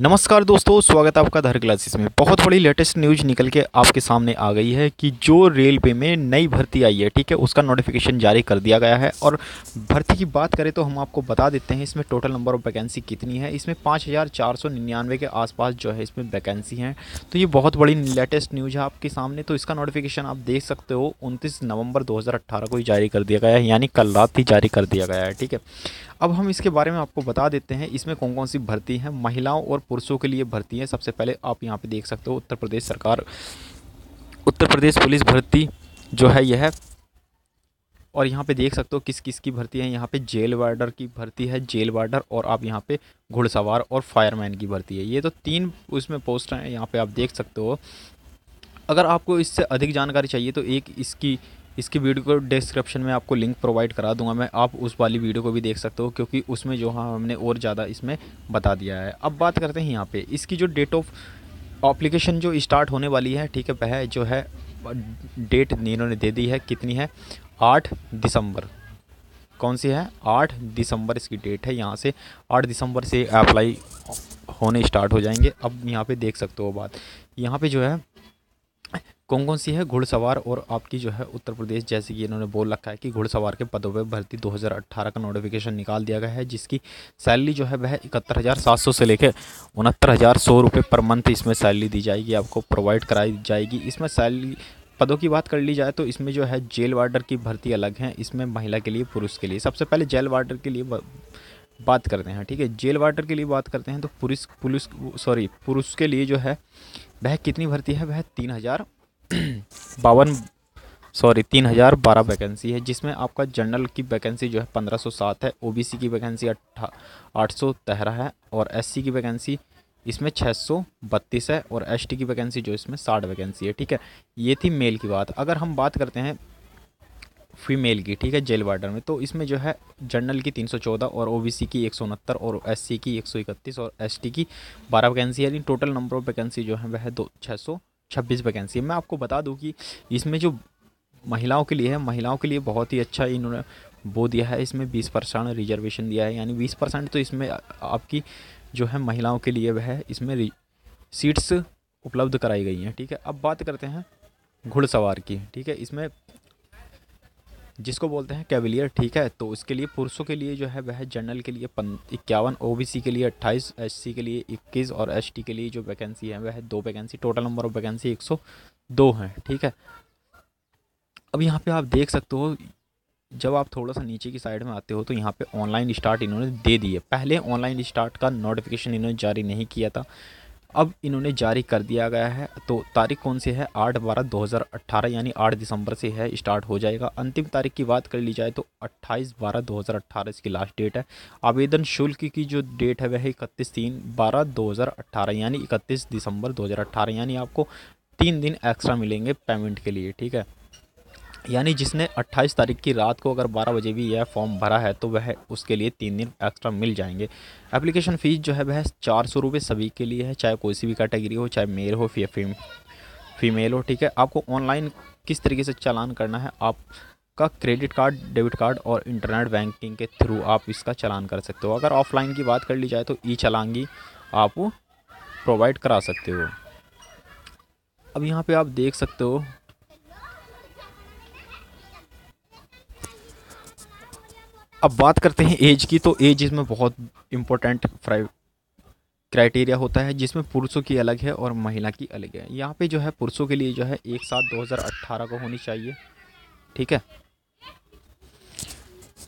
नमस्कार दोस्तों स्वागत है आपका धर क्लासेस में बहुत बड़ी लेटेस्ट न्यूज निकल के आपके सामने आ गई है कि जो रेलवे में नई भर्ती आई है ठीक है उसका नोटिफिकेशन जारी कर दिया गया है और भर्ती की बात करें तो हम आपको बता देते हैं इसमें टोटल नंबर ऑफ वैकेंसी कितनी है इसमें पाँच हज़ार चार सौ निन्यानवे के आसपास जो है इसमें वैकेंसी हैं तो ये बहुत बड़ी लेटेस्ट न्यूज है आपके सामने तो इसका नोटिफिकेशन आप देख सकते हो उनतीस नवंबर अट्ठारह को ही जारी कर दिया गया है यानी कल रात ही जारी कर दिया गया है ठीक है अब हम इसके बारे में आपको बता देते हैं इसमें कौन कौन सी भर्ती हैं महिलाओं और पुरुषों के लिए भर्ती है सबसे पहले आप यहाँ पे देख सकते हो उत्तर प्रदेश सरकार उत्तर प्रदेश पुलिस भर्ती जो है यह और यहाँ पे देख सकते हो किस किस की भर्ती है यहाँ पे जेल वार्डर की भर्ती है जेल वार्डर और आप यहाँ पे घुड़सवार और फायरमैन की भर्ती है ये तो तीन उसमें पोस्ट हैं यहाँ पे आप देख सकते हो अगर आपको इससे अधिक जानकारी चाहिए तो एक इसकी इसकी वीडियो को डिस्क्रिप्शन में आपको लिंक प्रोवाइड करा दूंगा मैं आप उस वाली वीडियो को भी देख सकते हो क्योंकि उसमें जो हाँ हमने और ज़्यादा इसमें बता दिया है अब बात करते हैं यहाँ पे इसकी जो डेट ऑफ अप्लीकेशन जो स्टार्ट होने वाली है ठीक है वह जो है डेट इन्होंने दे दी है कितनी है आठ दिसंबर कौन सी है आठ दिसंबर इसकी डेट है यहाँ से आठ दिसंबर से अप्लाई होने स्टार्ट हो जाएंगे अब यहाँ पे देख सकते हो बात यहाँ पर जो है कौन कौन सी है घुड़सवार और आपकी जो है उत्तर प्रदेश जैसे कि इन्होंने बोल रखा है कि घुड़सवार के पदों पर भर्ती 2018 का नोटिफिकेशन निकाल दिया गया है जिसकी सैलरी जो है वह इकहत्तर हज़ार सात सौ से लेकर उनहत्तर हज़ार सौ रुपये पर मंथ इसमें सैलरी दी जाएगी आपको प्रोवाइड कराई जाएगी इसमें सैलरी पदों की बात कर ली जाए तो इसमें जो है जेल वार्डर की भर्ती अलग है इसमें महिला के लिए पुरुष के लिए सबसे पहले जेल वार्डर के लिए बात करते हैं ठीक है जेल वार्डर के लिए बात करते हैं तो पुरुष पुलिस सॉरी पुरुष के लिए जो है वह कितनी भर्ती है वह तीन हज़ार बावन सॉरी तीन हज़ार बारह वैकेंसी है जिसमें आपका जनरल की वैकेंसी जो है पंद्रह सौ सात है ओबीसी की वैकेंसी अट्ठा आठ सौ तेरह है और एससी की वैकेंसी इसमें छः सौ बत्तीस है और एसटी की वैकेंसी जो इसमें साठ वैकेंसी है ठीक है ये थी मेल की बात अगर हम बात करते हैं फीमेल की ठीक है जेल वार्डर में तो इसमें जो है जनरल की 314 और ओबीसी की एक और एससी की इकतीस और एसटी की 12 वैकेंसी यानी टोटल नंबर ऑफ वैकेंसी जो है वह दो छः सौ छब्बीस वैकेंसी है मैं आपको बता दूँ कि इसमें जो महिलाओं के लिए है महिलाओं के लिए बहुत ही अच्छा इन्होंने वो दिया है इसमें बीस परसेंट रिजर्वेशन दिया है यानी बीस परसेंट तो इसमें आपकी जो है महिलाओं के लिए वह इसमें सीट्स उपलब्ध कराई गई हैं ठीक है अब बात करते हैं घुड़सवार की ठीक है इसमें जिसको बोलते हैं कैविलियर ठीक है तो उसके लिए पुरुषों के लिए जो है वह जनरल के लिए इक्यावन ओ के लिए अट्ठाईस एस के लिए इक्कीस और एस के लिए जो वैकेंसी है वह दो vacancy total number of vacancy एक दो हैं ठीक है अब यहाँ पर आप देख सकते हो जब आप थोड़ा सा नीचे की साइड में आते हो तो यहाँ पे ऑनलाइन स्टार्ट इन्होंने दे दिए पहले ऑनलाइन स्टार्ट का नोटिफिकेशन इन्होंने जारी नहीं किया था अब इन्होंने जारी कर दिया गया है तो तारीख कौन सी है आठ बारह दो हज़ार अट्ठारह यानी आठ दिसंबर से है स्टार्ट हो जाएगा अंतिम तारीख की बात कर ली जाए तो अट्ठाईस बारह दो हज़ार अट्ठारह इसकी लास्ट डेट है आवेदन शुल्क की जो डेट है वह इकतीस तीन बारह दो हज़ार अट्ठारह यानी इकतीस दिसंबर दो हज़ार अट्ठारह यानी आपको तीन दिन एक्स्ट्रा मिलेंगे पेमेंट के लिए ठीक है यानी जिसने 28 तारीख की रात को अगर 12 बजे भी यह फॉर्म भरा है तो वह उसके लिए तीन दिन एक्स्ट्रा मिल जाएंगे एप्लीकेशन फ़ीस जो है वह चार सौ रुपये सभी के लिए है चाहे कोई सी भी कैटेगरी हो चाहे मेल हो या फीम फीमेल हो ठीक है आपको ऑनलाइन किस तरीके से चालान करना है आप का क्रेडिट कार्ड डेबिट कार्ड और इंटरनेट बैंकिंग के थ्रू आप इसका चालान कर सकते हो अगर ऑफलाइन की बात कर ली जाए तो ई चलांगी आप प्रोवाइड करा सकते हो अब यहाँ पे आप देख सकते हो अब बात करते हैं एज की तो एज इसमें बहुत इम्पोर्टेंट क्राइटेरिया होता है जिसमें पुरुषों की अलग है और महिला की अलग है यहाँ पे जो है पुरुषों के लिए जो है एक सात 2018 को होनी चाहिए ठीक है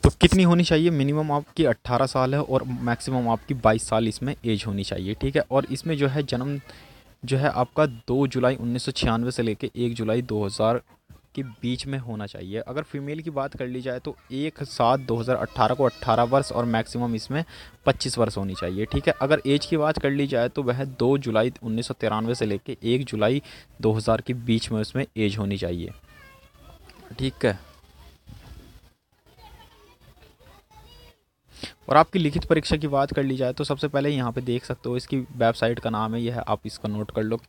तो कितनी होनी चाहिए मिनिमम आपकी 18 साल है और मैक्सिमम आपकी 22 साल इसमें एज होनी चाहिए ठीक है और इसमें जो है जन्म जो है आपका 2 जुलाई 1996 से लेके 1 जुलाई के बीच में होना चाहिए अगर फीमेल की बात कर ली जाए तो एक सात 2018 को 18 वर्ष और मैक्सिमम इसमें 25 वर्ष होनी चाहिए ठीक है अगर एज की बात कर ली जाए तो वह 2 जुलाई उन्नीस से लेकर 1 जुलाई 2000 के बीच में उसमें एज होनी चाहिए ठीक है और आपकी लिखित परीक्षा की बात कर ली जाए तो सबसे पहले यहाँ पे देख सकते हो इसकी वेबसाइट का नाम है यह है आप इसका नोट कर लो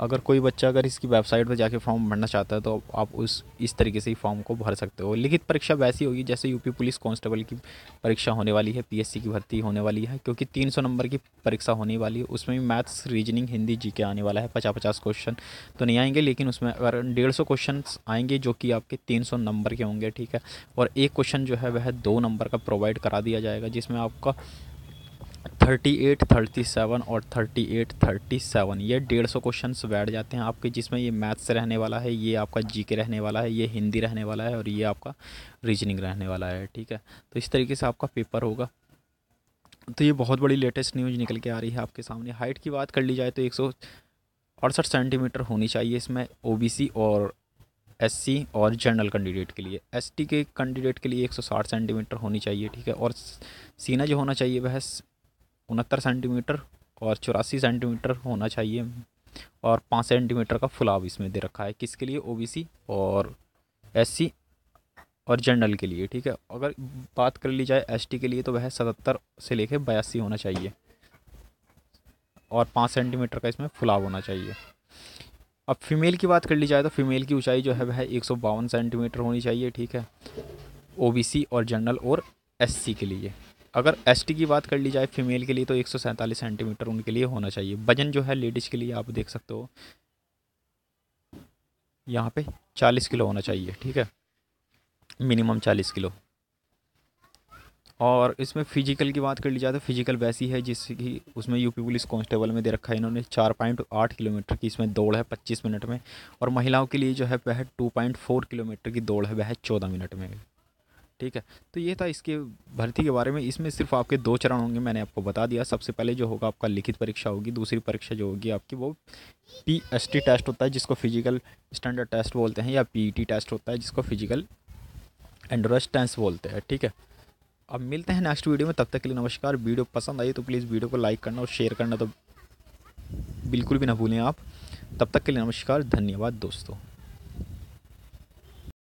अगर कोई बच्चा अगर इसकी वेबसाइट पर जाके फॉर्म भरना चाहता है तो आप उस इस तरीके से ही फॉर्म को भर सकते हो लिखित परीक्षा वैसी होगी जैसे यूपी पुलिस कांस्टेबल की परीक्षा होने वाली है पी की भर्ती होने वाली है क्योंकि तीन नंबर की परीक्षा होने वाली है उसमें भी मैथ्स रीजनिंग हिंदी जी के आने वाला है पचास पचास क्वेश्चन तो नहीं आएंगे लेकिन उसमें अगर डेढ़ सौ क्वेश्चन आएंगे जो कि आपके तीन सौ नंबर के होंगे ठीक है और एक क्वेश्चन जो है वह दो नंबर का प्रोवाइड करा दिया जाएगा जिसमें आपका थर्टी एट थर्टी सेवन और थर्टी एट थर्टी सेवन ये डेढ़ सौ क्वेश्चन बैठ जाते हैं आपके जिसमें ये मैथ्स रहने वाला है ये आपका जी के रहने वाला है ये हिंदी रहने वाला है और ये आपका रीजनिंग रहने वाला है ठीक है तो इस तरीके से आपका पेपर होगा तो ये बहुत बड़ी लेटेस्ट न्यूज़ निकल के आ रही है आपके सामने हाइट की बात कर ली जाए तो एक सौ अड़सठ सेंटीमीटर होनी चाहिए इसमें ओ और एस और जनरल कैंडिडेट के लिए एस के कैंडिडेट के लिए 160 सेंटीमीटर होनी चाहिए ठीक है और सीना जो होना चाहिए वह उनहत्तर सेंटीमीटर और चौरासी सेंटीमीटर होना चाहिए और पाँच सेंटीमीटर का फुलाव इसमें दे रखा है किसके लिए ओबीसी और एससी और जनरल के लिए ठीक है अगर बात कर ली जाए एसटी के लिए तो वह सतहत्तर से लेकर बयासी होना चाहिए और पाँच सेंटीमीटर का इसमें फुलाव होना चाहिए अब फीमेल की बात कर ली जाए तो फीमेल की ऊंचाई जो है वह एक सेंटीमीटर होनी चाहिए ठीक है ओ और जनरल और एस के लिए अगर एस की बात कर ली जाए फीमेल के लिए तो एक सेंटीमीटर उनके लिए होना चाहिए वजन जो है लेडीज़ के लिए आप देख सकते हो यहाँ पे 40 किलो होना चाहिए ठीक है मिनिमम 40 किलो और इसमें फिजिकल की बात कर ली जाए तो फिजिकल वैसी है जिसकी उसमें यूपी पुलिस कांस्टेबल में दे रखा है इन्होंने चार पॉइंट आठ किलोमीटर की इसमें दौड़ है पच्चीस मिनट में और महिलाओं के लिए जो है वह टू पॉइंट फोर किलोमीटर की दौड़ है वह चौदह मिनट में ठीक है तो ये था इसके भर्ती के बारे में इसमें सिर्फ आपके दो चरण होंगे मैंने आपको बता दिया सबसे पहले जो होगा आपका लिखित परीक्षा होगी दूसरी परीक्षा जो होगी आपकी वो पी एस टी टेस्ट होता है जिसको फिजिकल स्टैंडर्ड टेस्ट बोलते हैं या पी टी टेस्ट होता है जिसको फिजिकल एंड्रोस्टेंस बोलते हैं ठीक है अब मिलते हैं नेक्स्ट वीडियो में तब तक के लिए नमस्कार वीडियो पसंद आई तो प्लीज़ वीडियो को लाइक करना और शेयर करना तो बिल्कुल भी ना भूलें आप तब तक के लिए नमस्कार धन्यवाद दोस्तों